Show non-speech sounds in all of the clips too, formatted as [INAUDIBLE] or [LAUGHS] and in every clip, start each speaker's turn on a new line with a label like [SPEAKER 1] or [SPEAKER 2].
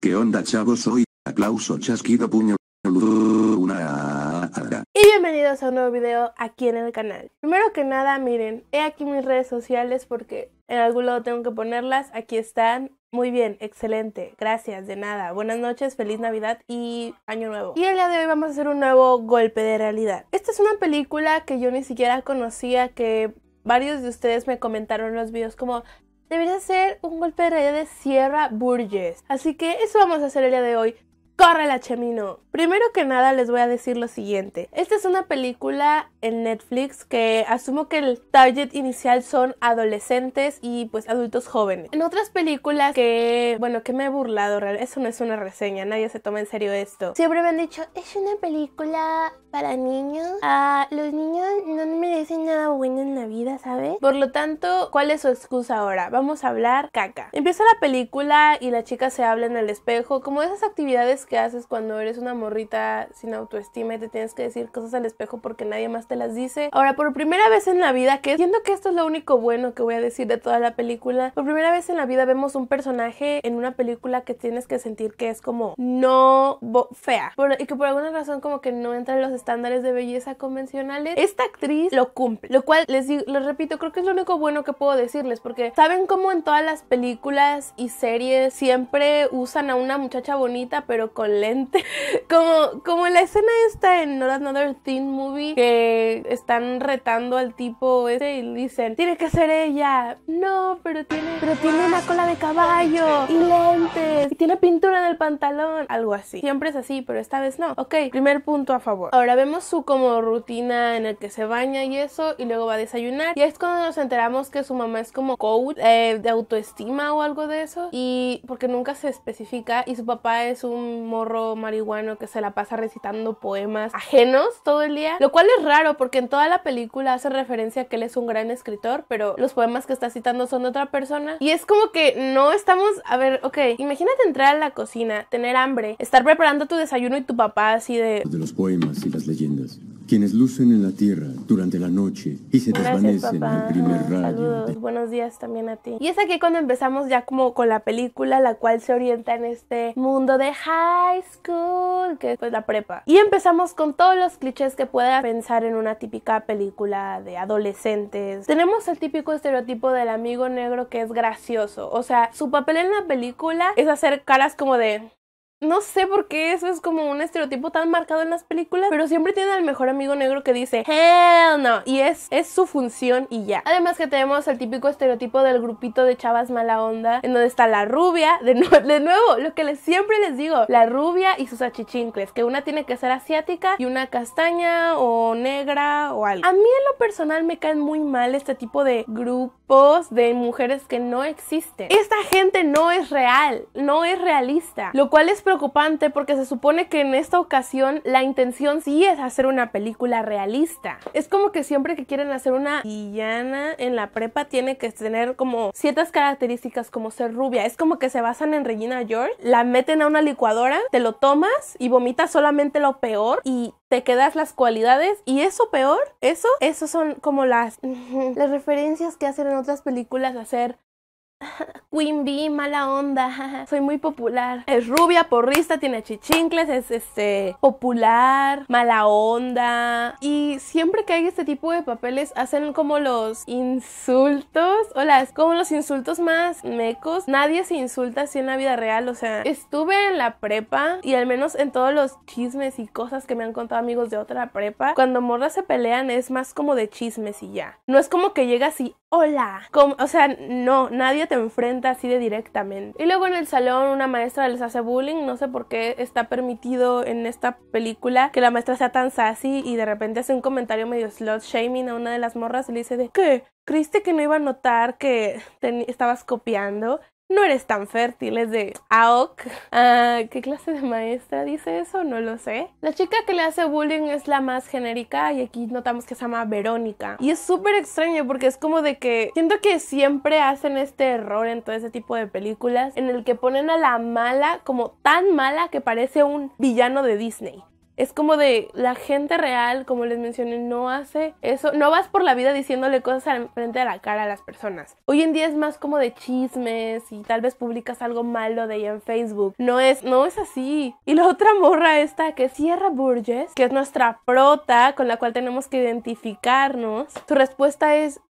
[SPEAKER 1] ¿Qué onda chavos Soy Aplauso chasquido puño. Una... Y bienvenidos a un nuevo video aquí en el canal. Primero que nada, miren, he aquí mis redes sociales porque en algún lado tengo que ponerlas. Aquí están. Muy bien, excelente, gracias, de nada. Buenas noches, feliz Navidad y Año Nuevo. Y el día de hoy vamos a hacer un nuevo golpe de realidad. Esta es una película que yo ni siquiera conocía, que varios de ustedes me comentaron en los videos como, debería ser un golpe de realidad de Sierra Burgess. Así que eso vamos a hacer el día de hoy la Chemino! Primero que nada les voy a decir lo siguiente. Esta es una película en Netflix que asumo que el target inicial son adolescentes y pues adultos jóvenes. En otras películas que, bueno, que me he burlado, eso no es una reseña, nadie se toma en serio esto. Siempre me han dicho, es una película para niños. Ah, los niños no merecen nada bueno en la vida, ¿sabes? Por lo tanto, ¿cuál es su excusa ahora? Vamos a hablar caca. Empieza la película y la chica se habla en el espejo, como esas actividades que haces cuando eres una morrita sin autoestima y te tienes que decir cosas al espejo porque nadie más te las dice. Ahora, por primera vez en la vida, que siento que esto es lo único bueno que voy a decir de toda la película, por primera vez en la vida vemos un personaje en una película que tienes que sentir que es como no fea y que por alguna razón como que no entra en los estándares de belleza convencionales. Esta actriz lo cumple, lo cual les, digo, les repito, creo que es lo único bueno que puedo decirles porque saben cómo en todas las películas y series siempre usan a una muchacha bonita, pero con lente. [LAUGHS] Como, como la escena esta en Not Another Thin Movie que están retando al tipo ese y dicen, tiene que ser ella. No, pero tiene, pero tiene una cola de caballo y lentes y tiene pintura en el pantalón. Algo así. Siempre es así, pero esta vez no. Ok, primer punto a favor. Ahora vemos su como rutina en el que se baña y eso y luego va a desayunar. Y es cuando nos enteramos que su mamá es como coach eh, de autoestima o algo de eso. Y porque nunca se especifica y su papá es un morro marihuano que se la pasa recitando poemas ajenos todo el día, lo cual es raro porque en toda la película hace referencia a que él es un gran escritor, pero los poemas que está citando son de otra persona y es como que no estamos, a ver, ok, imagínate entrar a la cocina, tener hambre, estar preparando tu desayuno y tu papá así de... De los poemas y las leyendas quienes lucen en la tierra durante la noche y se desvanecen en el primer rayo. Saludos, buenos días también a ti. Y es aquí cuando empezamos ya como con la película, la cual se orienta en este mundo de high school, que es pues, la prepa. Y empezamos con todos los clichés que pueda pensar en una típica película de adolescentes. Tenemos el típico estereotipo del amigo negro que es gracioso, o sea, su papel en la película es hacer caras como de no sé por qué eso es como un estereotipo tan marcado en las películas, pero siempre tiene al mejor amigo negro que dice Hell no, y es, es su función y ya. Además que tenemos el típico estereotipo del grupito de chavas mala onda, en donde está la rubia, de, nuevo, lo que siempre les digo, la rubia y sus achichincles, que una tiene que ser asiática y una castaña o negra o algo. A mí en lo personal me caen muy mal este tipo de grupos de mujeres que no existen. Esta gente no es real, no es realista, lo cual es preocupante porque se supone que en esta ocasión la intención sí es hacer una película realista. Es como que siempre que quieren hacer una villana en la prepa tiene que tener como ciertas características como ser rubia. Es como que se basan en Regina George, la meten a una licuadora, te lo tomas y vomitas solamente lo peor y te quedas las cualidades y eso peor, eso, eso son como las, [LAUGHS] las referencias que hacen en otras películas hacer [LAUGHS] Queen Bee, mala onda, [LAUGHS] soy muy popular. Es rubia, porrista, tiene chichincles, es este popular, mala onda. Y siempre que hay este tipo de papeles hacen como los insultos, hola es como los insultos más mecos. Nadie se insulta así en la vida real, o sea, estuve en la prepa y al menos en todos los chismes y cosas que me han contado amigos de otra prepa, cuando morras se pelean es más como de chismes y ya. No es como que llega así, hola, o sea, no, nadie te enfrenta así de directamente. Y luego en el salón una maestra les hace bullying, no sé por qué está permitido en esta película que la maestra sea tan sassy y de repente hace un comentario medio slot shaming a una de las morras y le dice de ¿qué? ¿Creíste que no iba a notar que estabas copiando? no eres tan fértil, es de Aok ah, ¿Qué clase de maestra dice eso? No lo sé. La chica que le hace bullying es la más genérica y aquí notamos que se llama Verónica. Y es súper extraño porque es como de que siento que siempre hacen este error en todo ese tipo de películas en el que ponen a la mala como tan mala que parece un villano de Disney es como de la gente real, como les mencioné, no hace eso, no vas por la vida diciéndole cosas al frente de la cara a las personas. Hoy en día es más como de chismes y tal vez publicas algo malo de ella en Facebook. No es, no es así. Y la otra morra esta que es Sierra Burgess, que es nuestra prota con la cual tenemos que identificarnos, su respuesta es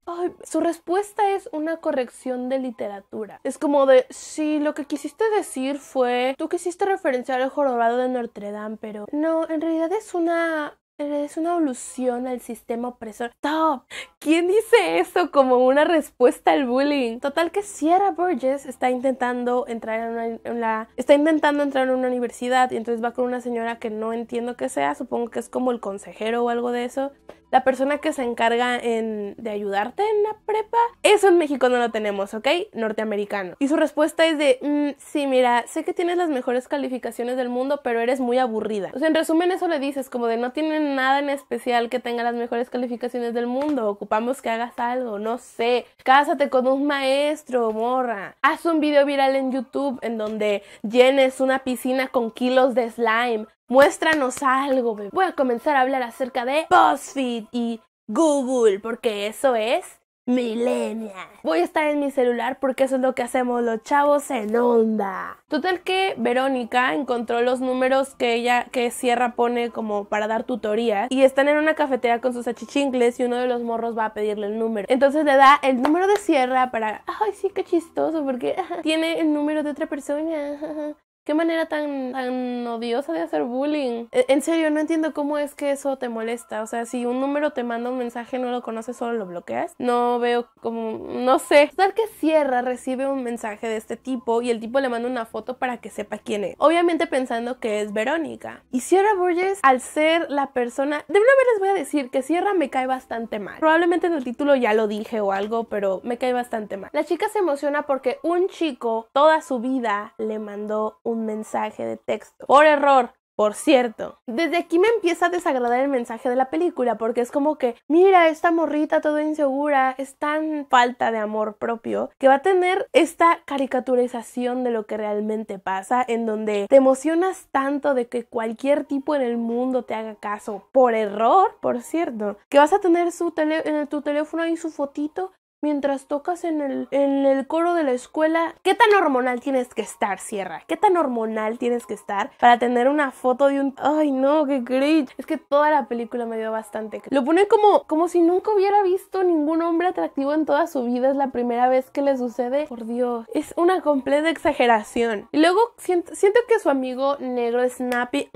[SPEAKER 1] su respuesta es una corrección de literatura. Es como de, sí, lo que quisiste decir fue, tú quisiste referenciar el jorobado de Notre Dame, pero no, en realidad es una es una evolución al sistema opresor. ¡Top! ¿Quién dice eso como una respuesta al bullying? Total que Sierra Burgess está intentando entrar en, una, la, está intentando entrar en una universidad y entonces va con una señora que no entiendo que sea, supongo que es como el consejero o algo de eso la persona que se encarga de ayudarte en la prepa. Eso en México no lo tenemos, ¿ok? Norteamericano. Y su respuesta es de, mm, sí, mira, sé que tienes las mejores calificaciones del mundo, pero eres muy aburrida. O sea, en resumen eso le dices, como de no tiene nada en especial que tenga las mejores calificaciones del mundo, ocupamos que hagas algo, no sé, cásate con un maestro, morra, haz un video viral en YouTube en donde llenes una piscina con kilos de slime, Muéstranos algo, bebé. Voy a comenzar a hablar acerca de BuzzFeed y Google, porque eso es millennial. Voy a estar en mi celular porque eso es lo que hacemos los chavos en onda. Total que Verónica encontró los números que ella, que Sierra pone como para dar tutorías y están en una cafetería con sus achichingles y uno de los morros va a pedirle el número. Entonces le da el número de Sierra para, ay sí, qué chistoso porque [LAUGHS] tiene el número de otra persona. Qué manera tan, odiosa de hacer bullying. E, en serio, no entiendo cómo es que eso te molesta. O sea, si un número te manda un mensaje, no lo conoces, solo lo bloqueas. No veo como, no sé. Tal que Sierra recibe un mensaje de este tipo y el tipo le manda una foto para que sepa quién es. Obviamente pensando que es Verónica. Y Sierra Burgess, al ser la persona, de una vez les voy a decir que Sierra me cae bastante mal. Probablemente en el título ya lo dije o algo, pero me cae bastante mal. La chica se emociona porque un chico toda su vida le mandó un mensaje de texto. Por error, por cierto, desde aquí me empieza a desagradar el mensaje de la película porque es como que, mira, esta morrita todo insegura, es tan falta de amor propio que va a tener esta caricaturización de lo que realmente pasa en donde te emocionas tanto de que cualquier tipo en el mundo te haga caso por error, por cierto, que vas a tener su tele en tu teléfono y su fotito mientras tocas en el, en el coro de la escuela. ¿Qué tan hormonal tienes que estar, Sierra? ¿Qué tan hormonal tienes que estar para tener una foto de un... Ay, no, qué cringe. Es que toda la película me dio bastante... Lo pone como, como si nunca hubiera visto ningún hombre atractivo en toda su vida. Es la primera vez que le sucede. Por Dios, es una completa exageración. Y luego siento, siento que su amigo negro Snappy,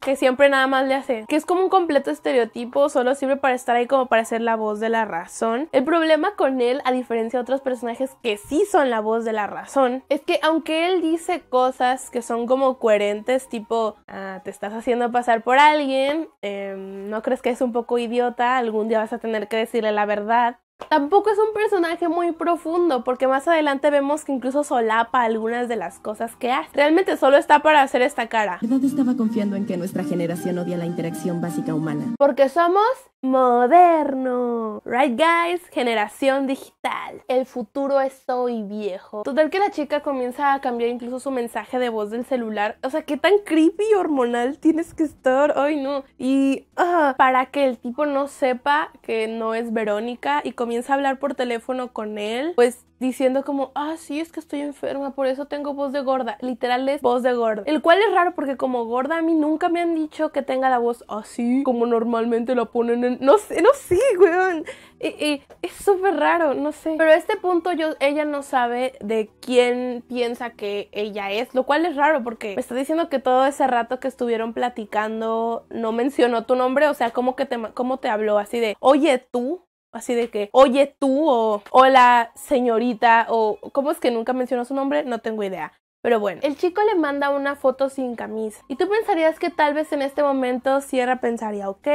[SPEAKER 1] que siempre nada más le hace, que es como un completo estereotipo, solo sirve para estar ahí como para ser la voz de la razón. El problema con él, a diferencia de otros personajes que sí son la voz de la razón, es que aunque él dice cosas que son como coherentes, tipo, ah, te estás haciendo pasar por alguien, em, no crees que es un poco idiota, algún día vas a tener que decirle la verdad, Tampoco es un personaje muy profundo, porque más adelante vemos que incluso solapa algunas de las cosas que hace. Realmente solo está para hacer esta cara. ¿Verdad estaba confiando en que nuestra generación odia la interacción básica humana? Porque somos moderno. Right guys, generación digital. El futuro es hoy viejo. Total que la chica comienza a cambiar incluso su mensaje de voz del celular. O sea, qué tan creepy y hormonal tienes que estar. Ay, no. Y ah, para que el tipo no sepa que no es Verónica y comienza a hablar por teléfono con él, pues diciendo como, ah, sí, es que estoy enferma, por eso tengo voz de gorda. Literal es voz de gorda. El cual es raro porque como gorda a mí nunca me han dicho que tenga la voz así, como normalmente la ponen en... No sé, no sé, weón. y es súper raro, no sé. Pero a este punto ella no sabe de quién piensa que ella es, lo cual es raro porque me está diciendo que todo ese rato que estuvieron platicando no mencionó tu nombre, o sea, como que te, te habló así de, oye tú, Así de que, oye tú o hola señorita o cómo es que nunca mencionó su nombre, no tengo idea. Pero bueno, el chico le manda una foto sin camisa. Y tú pensarías que tal vez en este momento Sierra pensaría, ok,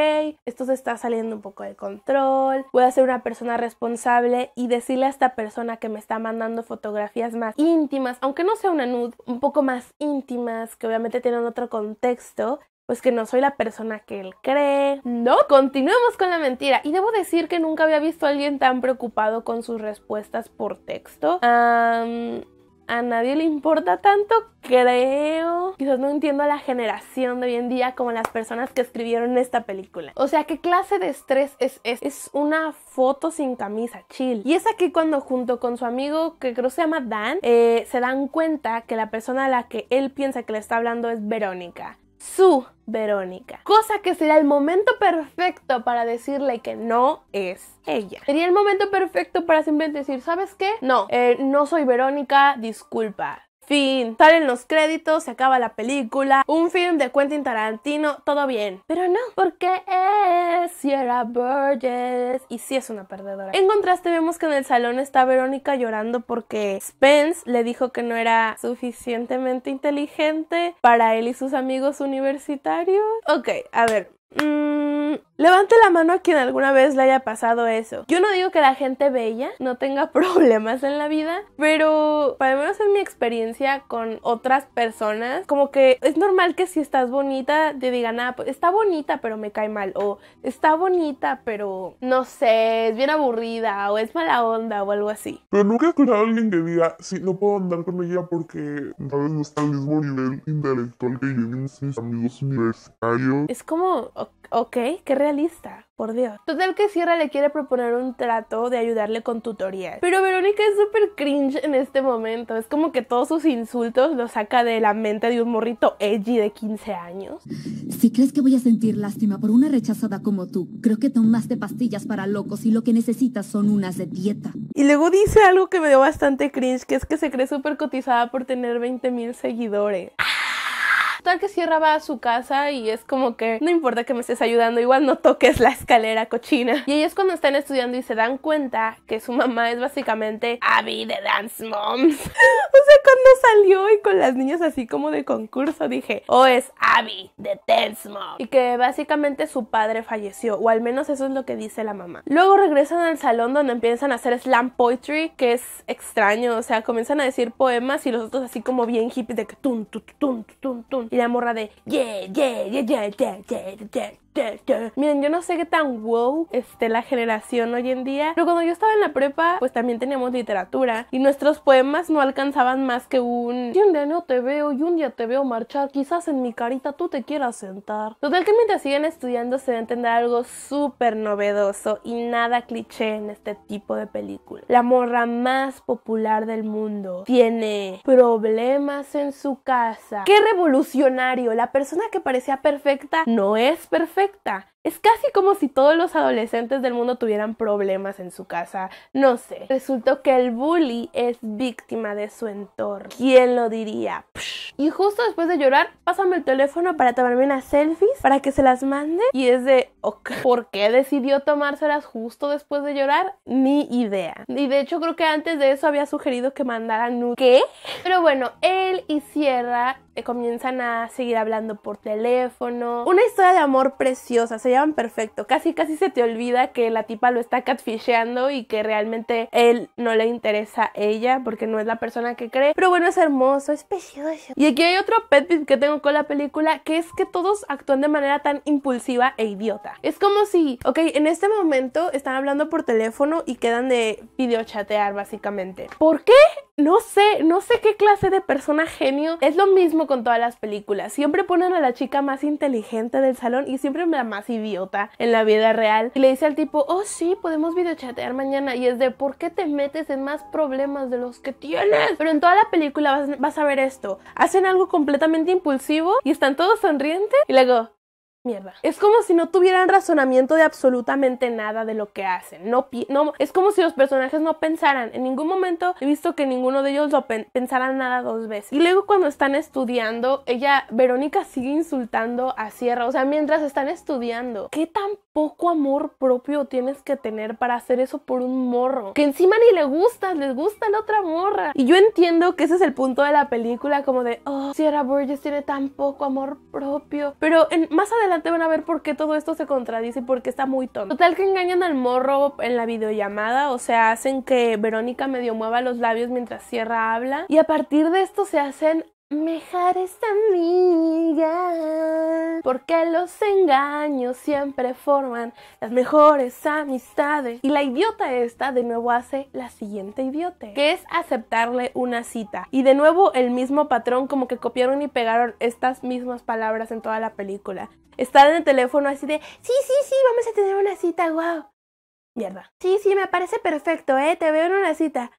[SPEAKER 1] esto se está saliendo un poco de control, voy a ser una persona responsable y decirle a esta persona que me está mandando fotografías más íntimas, aunque no sea una nude, un poco más íntimas, que obviamente tienen otro contexto, pues que no soy la persona que él cree. No, continuemos con la mentira. Y debo decir que nunca había visto a alguien tan preocupado con sus respuestas por texto. a nadie le importa tanto, creo. Quizás no entiendo a la generación de hoy en día como las personas que escribieron esta película. O sea, ¿qué clase de estrés es este? Es una foto sin camisa, chill. Y es aquí cuando junto con su amigo, que creo se llama Dan, eh, se dan cuenta que la persona a la que él piensa que le está hablando es Verónica su Verónica. Cosa que será el momento perfecto para decirle que no es ella. Sería el momento perfecto para simplemente decir, ¿sabes qué? No, eh, no soy Verónica, disculpa. Fin. Salen los créditos, se acaba la película. Un film de Quentin Tarantino, todo bien. Pero no, porque es Sierra Burgess. Y sí es una perdedora. En contraste, vemos que en el salón está Verónica llorando porque Spence le dijo que no era suficientemente inteligente para él y sus amigos universitarios. Ok, a ver, Mmm, levante la mano a quien alguna vez le haya pasado eso. Yo no digo que la gente bella no tenga [LAUGHS] problemas en la vida, pero para menos en mi experiencia con otras personas, como que es normal que si estás bonita te digan, ah, pues está bonita pero me cae mal, o está bonita pero no sé, es bien aburrida, o es mala onda, o algo así. Pero nunca he a alguien que diga, sí, no puedo andar con ella porque tal vez no está al mismo nivel intelectual que yo mis amigos universitarios. Es como, Ok, qué realista, por Dios. Total que Sierra le quiere proponer un trato de ayudarle con tutorial. Pero Verónica es súper cringe en este momento. Es como que todos sus insultos los saca de la mente de un morrito edgy de 15 años. Si crees que voy a sentir lástima por una rechazada como tú, creo que tomaste pastillas para locos y lo que necesitas son unas de dieta. Y luego dice algo que me dio bastante cringe, que es que se cree súper cotizada por tener 20 mil seguidores que cierra va a su casa y es como que no importa que me estés ayudando, igual no toques la escalera cochina. Y ahí es cuando están estudiando y se dan cuenta que su mamá es básicamente Abby de Dance Moms. [LAUGHS] o sea, cuando salió y con las niñas así como de concurso dije, o oh, es Abby de Dance Moms. Y que básicamente su padre falleció, o al menos eso es lo que dice la mamá. Luego regresan al salón donde empiezan a hacer slam poetry, que es extraño, o sea, comienzan a decir poemas y los otros así como bien hippies de que tun, tun, tun, tun, tun. Y la morra de, yeah, yeah, yeah, yeah, yeah, yeah, yeah. Miren, yo no sé qué tan wow esté la generación hoy en día, pero cuando yo estaba en la prepa, pues también teníamos literatura y nuestros poemas no alcanzaban más que un y un día no te veo y un día te veo marchar, quizás en mi carita tú te quieras sentar. Total que mientras siguen estudiando se va a entender algo súper novedoso y nada cliché en este tipo de película. La morra más popular del mundo tiene problemas en su casa. ¡Qué revolucionario! La persona que parecía perfecta no es perfecta проекта Es casi como si todos los adolescentes del mundo tuvieran problemas en su casa. No sé. Resultó que el bully es víctima de su entorno. ¿Quién lo diría? Y justo después de llorar, pásame el teléfono para tomarme unas selfies, para que se las mande. Y es de, ok. ¿por qué decidió tomárselas justo después de llorar? Ni idea. Y de hecho creo que antes de eso había sugerido que mandaran un... ¿Qué? Pero bueno, él y Sierra eh, comienzan a seguir hablando por teléfono. Una historia de amor preciosa. Se perfecto. Casi, casi se te olvida que la tipa lo está catfisheando y que realmente él no le interesa a ella porque no es la persona que cree. Pero bueno, es hermoso, es precioso. Y aquí hay otro pet que tengo con la película que es que todos actúan de manera tan impulsiva e idiota. Es como si, ok, en este momento están hablando por teléfono y quedan de videochatear básicamente. ¿Por qué no sé, no sé qué clase de persona genio. Es lo mismo con todas las películas. Siempre ponen a la chica más inteligente del salón y siempre la más idiota en la vida real. Y le dice al tipo, oh sí, podemos videochatear mañana. Y es de, ¿por qué te metes en más problemas de los que tienes? Pero en toda la película vas, a ver esto. Hacen algo completamente impulsivo y están todos sonrientes. Y luego, Mierda. Es como si no tuvieran razonamiento de absolutamente nada de lo que hacen. No, no, es como si los personajes no pensaran. En ningún momento he visto que ninguno de ellos lo nada dos veces. Y luego cuando están estudiando, ella, Verónica sigue insultando a Sierra. O sea, mientras están estudiando, ¿qué tan poco amor propio tienes que tener para hacer eso por un morro? Que encima ni le gustas, les gusta la otra morra. Y yo entiendo que ese es el punto de la película, como de, oh, Sierra Burgess tiene tan poco amor propio. Pero en, más adelante van a ver por qué todo esto se contradice y por qué está muy tonto. Total que engañan al morro en la videollamada, o sea, hacen que Verónica medio mueva los labios mientras Sierra habla. Y a partir de esto se hacen esta amiga porque los engaños siempre forman las mejores amistades. Y la idiota esta de nuevo hace la siguiente idiota, que es aceptarle una cita. Y de nuevo el mismo patrón, como que copiaron y pegaron estas mismas palabras en toda la película. Estar en el teléfono así de, sí, sí, sí, vamos a tener una cita, wow. Mierda. Sí, sí, me parece perfecto, eh, te veo en una cita.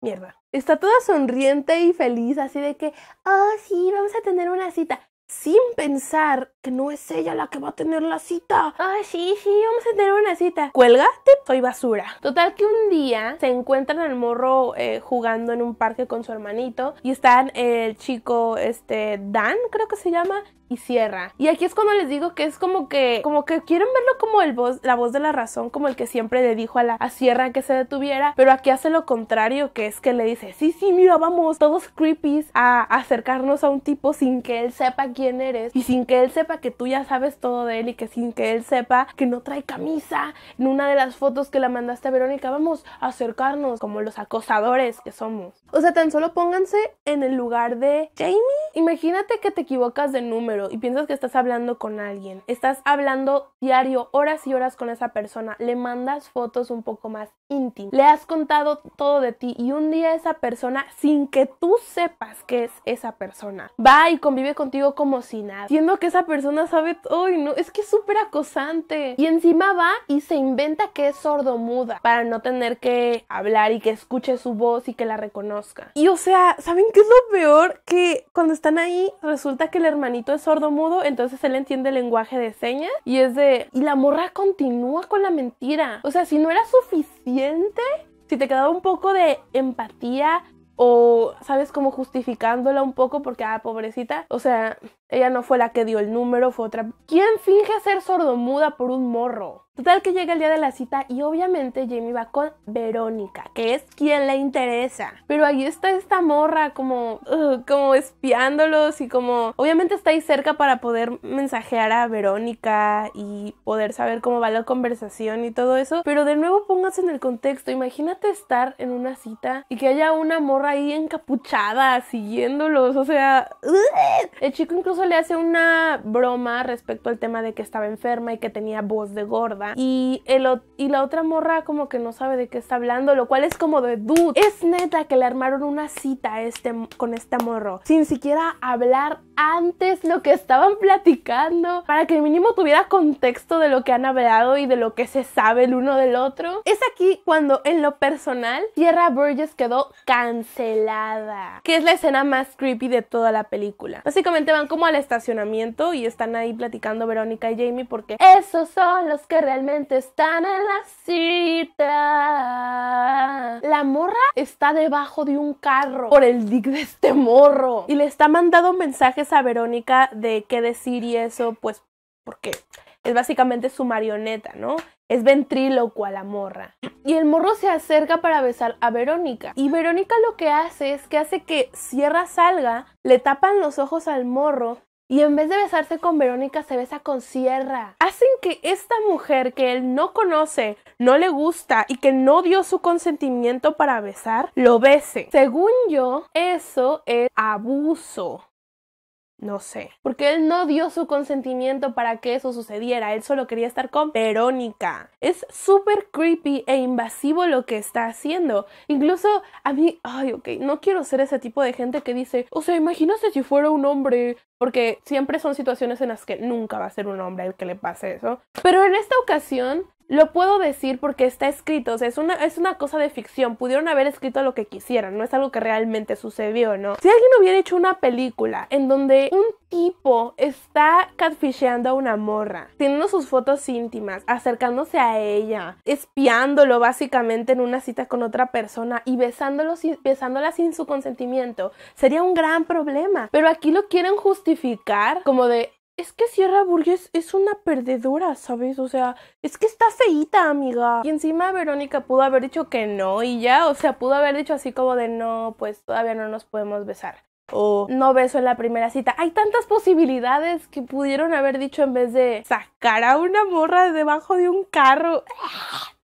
[SPEAKER 1] Mierda. Está toda sonriente y feliz, así de que, oh sí, vamos a tener una cita, sin pensar no es ella la que va a tener la cita. Ay, sí, sí, vamos a tener una cita. cuelga, tip, soy basura. Total que un día se encuentran al morro eh, jugando en un parque con su hermanito y están el chico, este, Dan, creo que se llama, y Sierra, Y aquí es cuando les digo que es como que, como que quieren verlo como el voz, la voz de la razón, como el que siempre le dijo a la a Sierra que se detuviera, pero aquí hace lo contrario, que es que le dice, sí, sí, mira, vamos todos creepies a acercarnos a un tipo sin que él sepa quién eres y sin que él sepa que tú ya sabes todo de él y que sin que él sepa que no trae camisa. En una de las fotos que la mandaste a Verónica, vamos a acercarnos como los acosadores que somos. O sea, tan solo pónganse en el lugar de Jamie. Imagínate que te equivocas de número y piensas que estás hablando con alguien. Estás hablando diario, horas y horas con esa persona. Le mandas fotos un poco más íntimas. Le has contado todo de ti y un día esa persona, sin que tú sepas que es esa persona, va y convive contigo como si nada. Siendo que esa persona una sabe, hoy no, es que es súper acosante. Y encima va y se inventa que es sordomuda para no tener que hablar y que escuche su voz y que la reconozca. Y o sea, ¿saben qué es lo peor? Que cuando están ahí resulta que el hermanito es sordomudo, entonces él entiende el lenguaje de señas y es de... Y la morra continúa con la mentira. O sea, si no era suficiente, si te quedaba un poco de empatía o, ¿sabes? Como justificándola un poco porque, ah, pobrecita, o sea, ella no fue la que dio el número, fue otra. ¿Quién finge ser sordomuda por un morro? Total que llega el día de la cita y obviamente Jamie va con Verónica, que es quien le interesa. Pero ahí está esta morra como, espiándolos y como obviamente está ahí cerca para poder mensajear a Verónica y poder saber cómo va la conversación y todo eso. Pero de nuevo póngase en el contexto, imagínate estar en una cita y que haya una morra ahí encapuchada siguiéndolos, o sea, el chico incluso le hace una broma respecto al tema de que estaba enferma y que tenía voz de gorda y, el, y la otra morra como que no sabe de qué está hablando, lo cual es como de dude. Es neta que le armaron una cita este, con este morro, sin siquiera hablar antes lo que estaban platicando para que mínimo tuviera contexto de lo que han hablado y de lo que se sabe el uno del otro. Es aquí cuando en lo personal Sierra Burgess quedó cancelada, que es la escena más creepy de toda la película. Básicamente van como al estacionamiento y están ahí platicando Verónica y Jamie porque esos son los que realmente están en la cita. La morra está debajo de un carro por el dick de este morro y le está mandando mensajes a Verónica de qué decir y eso, pues, porque Es básicamente su marioneta, ¿no? Es ventríloco a la morra. Y el morro se acerca para besar a Verónica. Y Verónica lo que hace es que hace que Sierra salga, le tapan los ojos al morro y en vez de besarse con Verónica, se besa con Sierra. Hacen que esta mujer que él no conoce, no le gusta y que no dio su consentimiento para besar, lo bese. Según yo, eso es abuso. No sé, porque él no dio su consentimiento para que eso sucediera, él solo quería estar con Verónica. Es súper creepy e invasivo lo que está haciendo. Incluso a mí, ay, ok, no quiero ser ese tipo de gente que dice, o sea, imagínate si fuera un hombre, porque siempre son situaciones en las que nunca va a ser un hombre el que le pase eso. Pero en esta ocasión lo puedo decir porque está escrito, o sea, es una, es una cosa de ficción, pudieron haber escrito lo que quisieran, no es algo que realmente sucedió, ¿no? Si alguien hubiera hecho una película en donde un tipo está catfisheando a una morra, teniendo sus fotos íntimas, acercándose a ella, espiándolo básicamente en una cita con otra persona y besándolo besándola sin su consentimiento, sería un gran problema. Pero aquí lo quieren justificar como de, es que Sierra Burgess es una perdedora, ¿sabes? O sea, es que está feita, amiga. Y encima Verónica pudo haber dicho que no y ya, o sea, pudo haber dicho así como de no, pues todavía no nos podemos besar. O no beso en la primera cita. Hay tantas posibilidades que pudieron haber dicho en vez de sacar a una morra debajo de un carro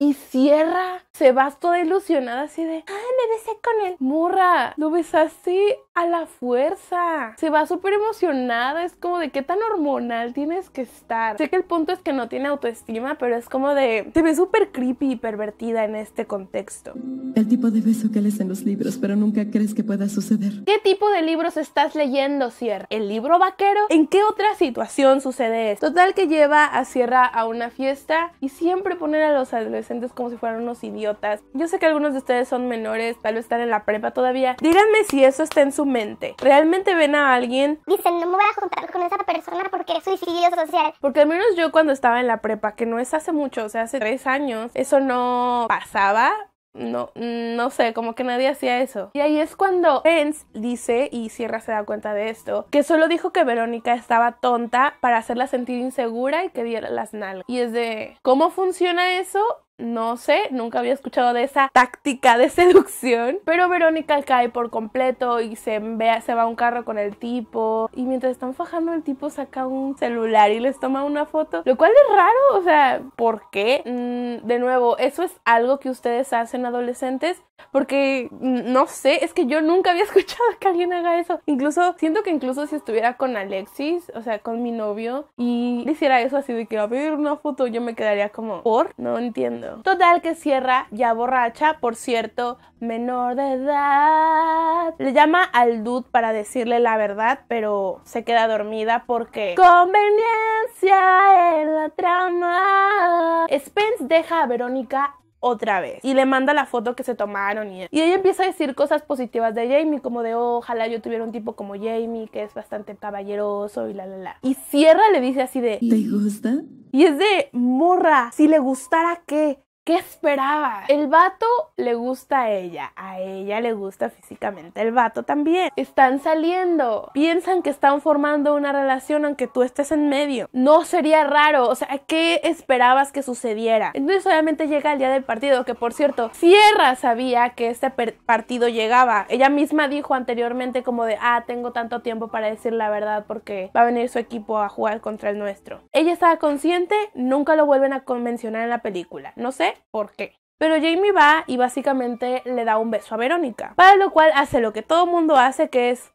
[SPEAKER 1] y Sierra Se va toda ilusionada así de, ah, me besé con él. Morra, lo besaste a la fuerza. Se va súper emocionada, es como de qué tan hormonal tienes que estar. Sé que el punto es que no tiene autoestima, pero es como de, se ve súper creepy y pervertida en este contexto. El tipo de beso que lees en los libros, pero nunca crees que pueda suceder. ¿Qué tipo de libros estás leyendo, Sierra? ¿El libro vaquero? ¿En qué otra situación sucede esto? Total que lleva a Sierra a una fiesta y siempre poner a los adolescentes como si fueran unos idiotas. Yo sé que algunos de ustedes son menores, tal vez están en la prepa todavía. Díganme si eso está en su mente. ¿Realmente ven a alguien? Dicen, no me voy a juntar con esa persona porque es suicidio social. Porque al menos yo cuando estaba en la prepa, que no es hace mucho, o sea, hace tres años, eso no pasaba no, no sé, como que nadie hacía eso. Y ahí es cuando Pence dice, y Sierra se da cuenta de esto, que solo dijo que Verónica estaba tonta para hacerla sentir insegura y que diera las nalgas. Y es de, ¿cómo funciona eso? No sé, nunca había escuchado de esa táctica de [LAUGHS] seducción. Pero Verónica cae por completo y se, ve, se va a un carro con el tipo. Y mientras están fajando, el tipo saca un celular y les toma una foto. Lo cual es raro, o sea, ¿por qué? Mm, de nuevo, eso es algo que ustedes hacen adolescentes. Porque no sé, es que yo nunca había [LAUGHS] escuchado que alguien haga eso. Incluso siento que incluso si estuviera con Alexis, o sea, con mi novio, y le hiciera eso así de que a pedir una foto, yo me quedaría como, ¿por? No entiendo. Total que cierra ya borracha, por cierto, menor de edad. Le llama al dude para decirle la verdad, pero se queda dormida porque conveniencia en la trama. Spence deja a Verónica otra vez y le manda la foto que se tomaron y, ella empieza a decir cosas positivas de Jamie como de ojalá yo tuviera un tipo como Jamie que es bastante caballeroso y la la la y cierra le dice así de ¿te gusta? y es de morra si le gustara qué ¿Qué esperaba? El vato le gusta a ella, a ella le gusta físicamente el vato también. Están saliendo, piensan que están formando una relación aunque tú estés en medio. No sería raro, o sea, ¿qué esperabas que sucediera? Entonces obviamente llega el día del partido, que por cierto, Sierra sabía que este partido llegaba. Ella misma dijo anteriormente como de, ah, tengo tanto tiempo para decir la verdad porque va a venir su equipo a jugar contra el nuestro. Ella estaba consciente, nunca lo vuelven a mencionar en la película. No sé, por qué. Pero Jamie va y básicamente le da un beso a Verónica. Para lo cual hace lo que todo mundo hace, que es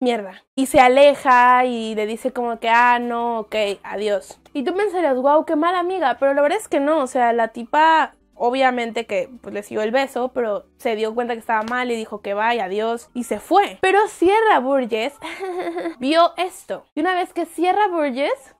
[SPEAKER 1] mierda. Y se aleja y le dice como que, ah, no, ok, adiós. Y tú pensarías, wow, qué mala amiga, pero la verdad es que no, o sea, la tipa obviamente que pues, le siguió el beso, pero se dio cuenta que estaba mal y dijo que vaya, adiós, y se fue. Pero Sierra Burgess [LAUGHS] vio esto. Y una vez que Sierra Burgess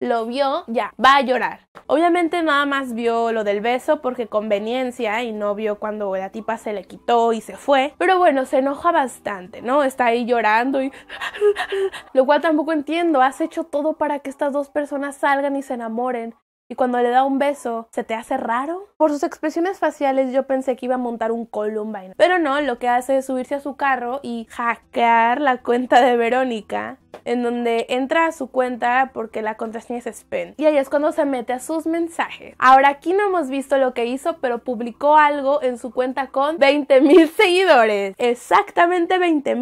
[SPEAKER 1] lo vio, ya, va a llorar. Obviamente nada más vio lo del beso porque conveniencia y no vio cuando la tipa se le quitó y se fue. Pero bueno, se enoja bastante, ¿no? Está ahí llorando y... [LAUGHS] lo cual tampoco entiendo. Has hecho todo para que estas dos personas salgan y se enamoren y cuando le da un beso, ¿se te hace raro? Por sus expresiones faciales yo pensé que iba a montar un Columbine. Pero no, lo que hace es subirse a su carro y hackear la cuenta de Verónica, en donde entra a su cuenta porque la contraseña es spend. Y ahí es cuando se mete a sus mensajes. Ahora aquí no hemos visto lo que hizo, pero publicó algo en su cuenta con 20.000 mil seguidores. Exactamente 20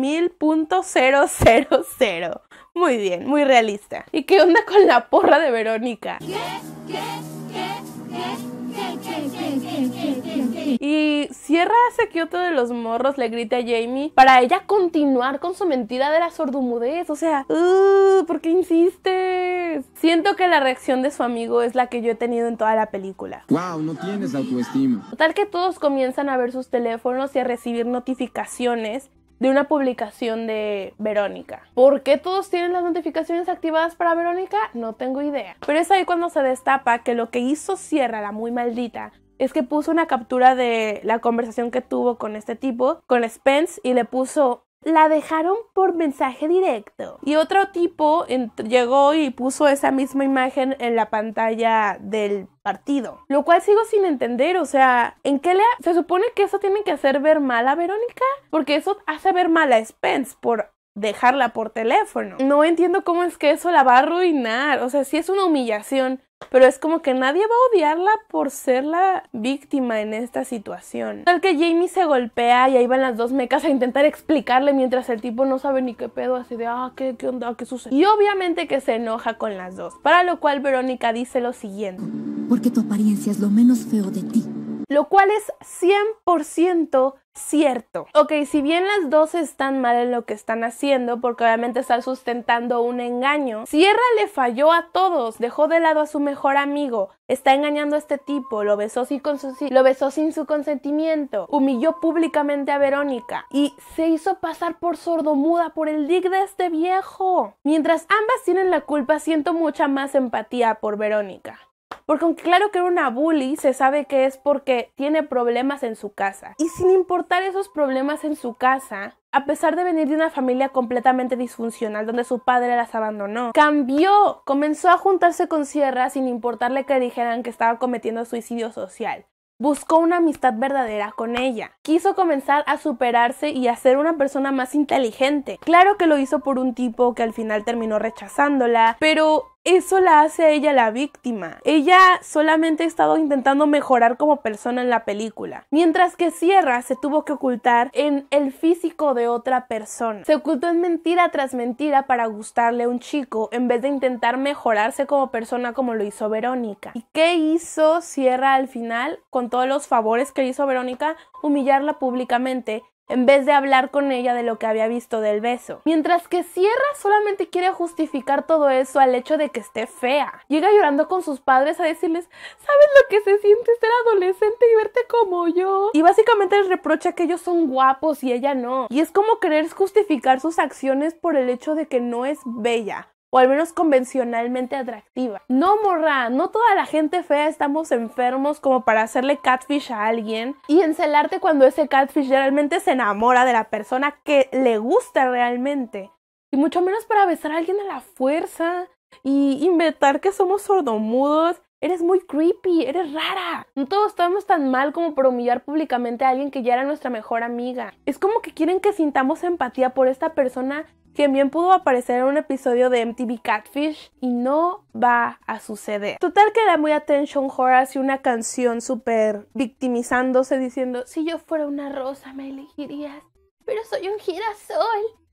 [SPEAKER 1] muy bien, muy realista. ¿Y qué onda con la porra de Verónica? y cierra hace que de los morros le grite a Jamie para ella continuar con su mentira de la sordomudez. O sea, uh, ¿por qué insistes? Siento que la reacción de su amigo es la que yo he tenido en toda la película. ¡Wow! No tienes autoestima. Total que todos comienzan a ver sus teléfonos y a recibir notificaciones de una publicación de Verónica. ¿Por qué todos tienen las notificaciones activadas para Verónica? No tengo idea. Pero es ahí cuando se destapa que lo que hizo Sierra, la muy maldita, es que puso una captura de la conversación que tuvo con este tipo, con Spence, y le puso la dejaron por mensaje directo. Y otro tipo llegó y puso esa misma imagen en la pantalla del partido. Lo cual sigo sin entender, o sea, ¿en qué le... Se supone que eso tiene que hacer ver mal a Verónica? Porque eso hace ver mal a Spence por dejarla por teléfono. No entiendo cómo es que eso la va a arruinar. O sea, sí es una humillación, pero es como que nadie va a odiarla por ser la víctima en esta situación. Tal que Jamie se golpea y ahí van las dos mecas a intentar explicarle mientras el tipo no sabe ni qué pedo, así de, ah, ¿qué, qué onda, qué sucede. Y obviamente que se enoja con las dos, para lo cual Verónica dice lo siguiente. Porque tu apariencia es lo menos feo de ti lo cual es 100% cierto. Ok, si bien las dos están mal en lo que están haciendo, porque obviamente están sustentando un engaño, Sierra le falló a todos, dejó de lado a su mejor amigo, está engañando a este tipo, lo besó sin, su consentimiento, humilló públicamente a Verónica y se hizo pasar por sordomuda por el dig de este viejo. Mientras ambas tienen la culpa, siento mucha más empatía por Verónica. Porque aunque claro que era una bully, se sabe que es porque tiene problemas en su casa. Y sin importar esos problemas en su casa, a pesar de venir de una familia completamente disfuncional donde su padre las abandonó, cambió, comenzó a juntarse con Sierra sin importarle que dijeran que estaba cometiendo suicidio social. Buscó una amistad verdadera con ella. Quiso comenzar a superarse y a ser una persona más inteligente. Claro que lo hizo por un tipo que al final terminó rechazándola, pero eso la hace a ella la víctima. Ella solamente ha estado intentando mejorar como persona en la película. Mientras que Sierra se tuvo que ocultar en el físico de otra persona. Se ocultó en mentira tras mentira para gustarle a un chico en vez de intentar mejorarse como persona como lo hizo Verónica. ¿Y qué hizo Sierra al final con todos los favores que hizo Verónica? Humillarla públicamente en vez de hablar con ella de lo que había visto del beso. Mientras que Sierra solamente quiere justificar todo eso al hecho de que esté fea. Llega llorando con sus padres a decirles, ¿sabes lo que se siente ser adolescente y verte como yo? Y básicamente les reprocha que ellos son guapos y ella no. Y es como querer justificar sus acciones por el hecho de que no es bella o al menos convencionalmente atractiva. No, morra, no toda la gente fea estamos enfermos como para hacerle catfish a alguien y encelarte cuando ese catfish realmente se enamora de la persona que le gusta realmente. Y mucho menos para besar a alguien a la fuerza y inventar que somos sordomudos. Eres muy creepy, eres rara. No todos estamos tan mal como por humillar públicamente a alguien que ya era nuestra mejor amiga. Es como que quieren que sintamos empatía por esta persona que bien pudo aparecer en un episodio de MTV Catfish y no va a suceder. Total que da muy attention horror y una canción súper victimizándose diciendo si yo fuera una rosa me elegirías, pero soy un girasol.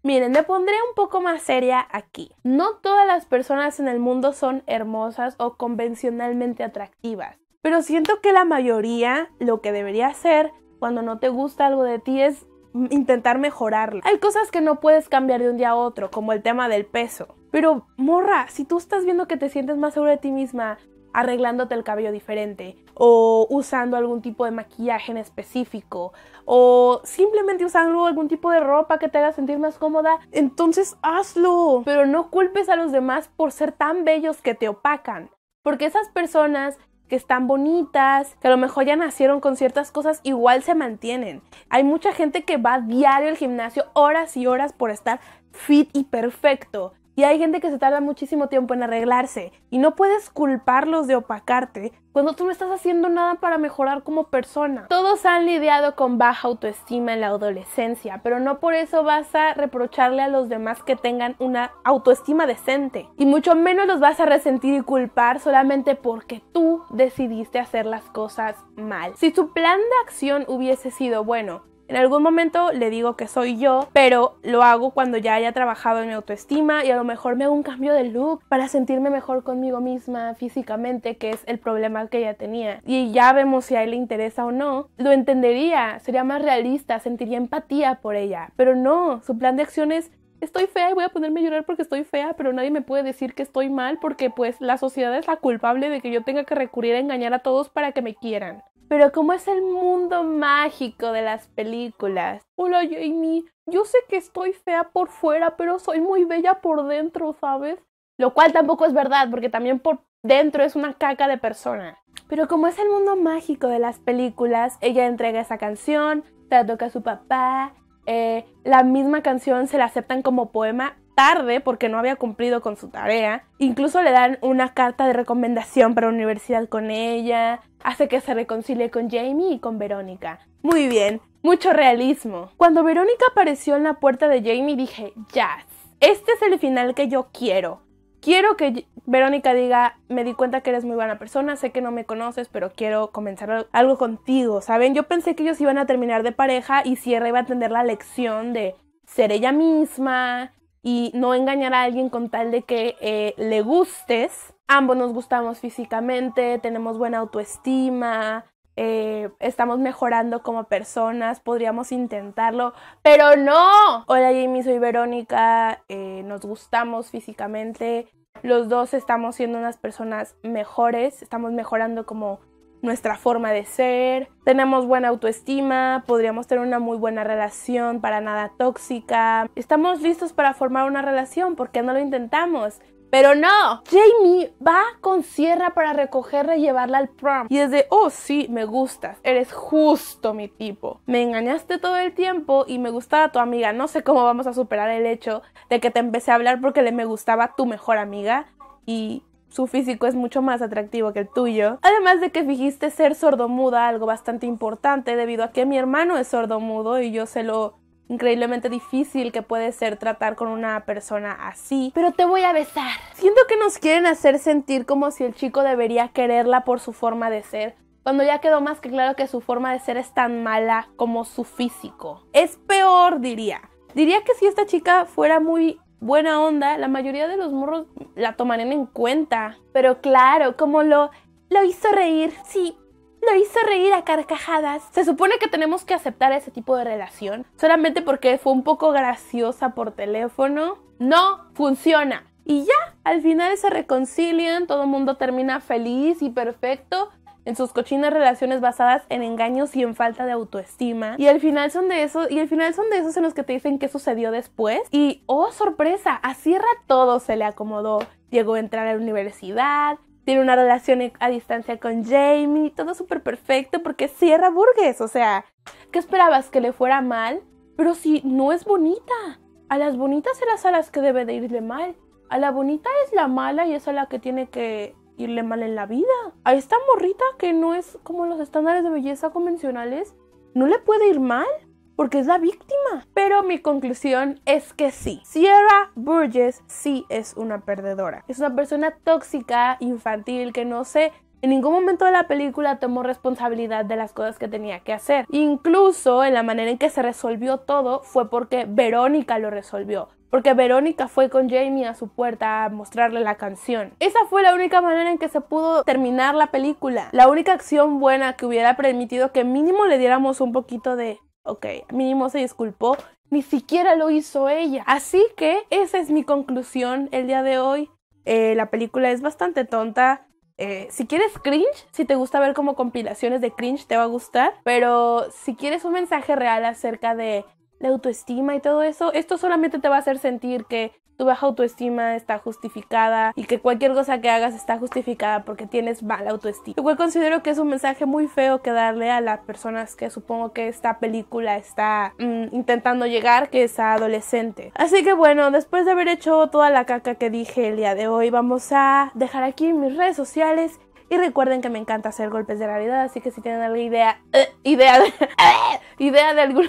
[SPEAKER 1] Miren, me pondré un poco más seria aquí. No todas las personas en el mundo son hermosas o convencionalmente atractivas, pero siento que la mayoría lo que debería hacer cuando no te gusta algo de ti es intentar mejorarlo. Hay cosas que no puedes cambiar de un día a otro, como el tema del peso. Pero, morra, si tú estás viendo que te sientes más segura de ti misma, arreglándote el cabello diferente o usando algún tipo de maquillaje en específico o simplemente usando algún tipo de ropa que te haga sentir más cómoda, entonces hazlo. Pero no culpes a los demás por ser tan bellos que te opacan. Porque esas personas que están bonitas, que a lo mejor ya nacieron con ciertas cosas, igual se mantienen. Hay mucha gente que va diario al gimnasio horas y horas por estar fit y perfecto. Y hay gente que se tarda muchísimo tiempo en arreglarse y no puedes culparlos de opacarte cuando tú no estás haciendo nada para mejorar como persona. Todos han lidiado con baja autoestima en la adolescencia, pero no por eso vas a reprocharle a los demás que tengan una autoestima decente. Y mucho menos los vas a resentir y culpar solamente porque tú decidiste hacer las cosas mal. Si tu plan de acción hubiese sido, bueno, en algún momento le digo que soy yo, pero lo hago cuando ya haya trabajado en mi autoestima y a lo mejor me hago un cambio de look para sentirme mejor conmigo misma físicamente, que es el problema que ella tenía. Y ya vemos si a él le interesa o no. Lo entendería, sería más realista, sentiría empatía por ella. Pero no, su plan de acción es estoy fea y voy a ponerme a llorar porque estoy fea, pero nadie me puede decir que estoy mal porque pues la sociedad es la culpable de que yo tenga que recurrir a engañar a todos para que me quieran. Pero como es el mundo mágico de las películas. Hola Jamie, yo sé que estoy fea por fuera, pero soy muy bella por dentro, ¿sabes? Lo cual tampoco es verdad, porque también por dentro es una caca de persona. Pero como es el mundo mágico de las películas, ella entrega esa canción, se la toca a su papá, eh, la misma canción se la aceptan como poema tarde porque no había cumplido con su tarea. Incluso le dan una carta de recomendación para la universidad con ella. Hace que se reconcilie con Jamie y con Verónica. Muy bien, mucho realismo. Cuando Verónica apareció en la puerta de Jamie dije, Jazz este es el final que yo quiero. Quiero que Verónica diga, me di cuenta que eres muy buena persona, sé que no me conoces, pero quiero comenzar algo contigo, ¿saben? Yo pensé que ellos iban a terminar de pareja y Sierra iba a tener la lección de ser ella misma, y no engañar a alguien con tal de que eh, le gustes. Ambos nos gustamos físicamente, tenemos buena autoestima, eh, estamos mejorando como personas, podríamos intentarlo, pero no. Hola Jamie, soy Verónica, eh, nos gustamos físicamente, los dos estamos siendo unas personas mejores, estamos mejorando como nuestra forma de ser, tenemos buena autoestima, podríamos tener una muy buena relación para nada tóxica, estamos listos para formar una relación, ¿por qué no lo intentamos? Pero no, Jamie va con Sierra para recogerla y llevarla al prom. Y es de, oh sí, me gustas, eres justo mi tipo. Me engañaste todo el tiempo y me gustaba tu amiga. No sé cómo vamos a superar el hecho de que te empecé a hablar porque le me gustaba tu mejor amiga y su físico es mucho más atractivo que el tuyo. Además de que fijiste ser sordomuda, algo bastante importante debido a que mi hermano es sordomudo y yo sé lo increíblemente difícil que puede ser tratar con una persona así. Pero te voy a besar. Siento que nos quieren hacer sentir como si el chico debería quererla por su forma de ser, cuando ya quedó más que claro que su forma de ser es tan mala como su físico. Es peor, diría. Diría que si esta chica fuera muy buena onda, la mayoría de los morros la tomarían en cuenta. Pero claro, como lo, lo hizo reír, sí, lo hizo reír a carcajadas. Se supone que tenemos que aceptar ese tipo de relación solamente porque fue un poco graciosa por teléfono. No funciona. Y ya, al final se reconcilian, todo el mundo termina feliz y perfecto, en sus cochinas relaciones basadas en engaños y en falta de autoestima. Y al final son de esos, y al final son de esos en los que te dicen qué sucedió después. Y oh sorpresa, a Sierra todo se le acomodó. Llegó a entrar a la universidad, tiene una relación e, a distancia con Jamie, todo súper perfecto porque Sierra Burgues, o sea, ¿qué esperabas que le fuera mal? Pero si no es bonita, a las bonitas es a las que debe de irle mal. A la bonita es la mala y es a la que tiene que irle mal en la vida. A esta morrita que no es como los estándares de belleza convencionales, no le puede ir mal porque es la víctima. Pero mi conclusión es que sí. Sierra Burgess sí es una perdedora. Es una persona tóxica, infantil, que no sé en ningún momento de la película tomó responsabilidad de las cosas que tenía que hacer. Incluso en la manera en que se resolvió todo fue porque Verónica lo resolvió porque Verónica fue con Jamie a su puerta a mostrarle la canción. Esa fue la única manera en que se pudo terminar la película, la única acción buena que hubiera permitido que mínimo le diéramos un poquito de, ok, mínimo se disculpó, ni siquiera lo hizo ella. Así que esa es mi conclusión el día de hoy. Eh, la película es bastante tonta, eh, si quieres cringe, si te gusta ver como compilaciones de cringe, te va a gustar. Pero si quieres un mensaje real acerca de la autoestima y todo eso, esto solamente te va a hacer sentir que tu baja autoestima está justificada y que cualquier cosa que hagas está justificada porque tienes mala autoestima. yo considero que es un mensaje muy feo que darle a las personas que supongo que esta película está mm, intentando llegar, que es adolescente. Así que bueno, después de haber hecho toda la caca que dije el día de hoy, vamos a dejar aquí mis redes sociales y recuerden que me encanta hacer golpes de realidad, así que si tienen alguna idea, eh, idea de, [LAUGHS] idea de algún...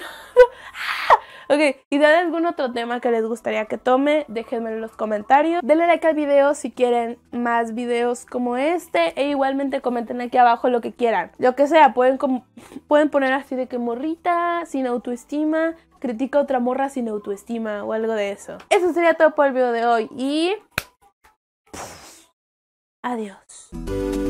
[SPEAKER 1] [LAUGHS] Ok, y de algún otro tema que les gustaría que tome, déjenmelo en los comentarios. Denle like al video si quieren más videos como este. E igualmente comenten aquí abajo lo que quieran. Lo que sea, pueden, [LAUGHS] pueden poner así de que morrita, sin autoestima, critica a otra morra sin autoestima o algo de eso. Eso sería todo por el video de hoy y... Adiós.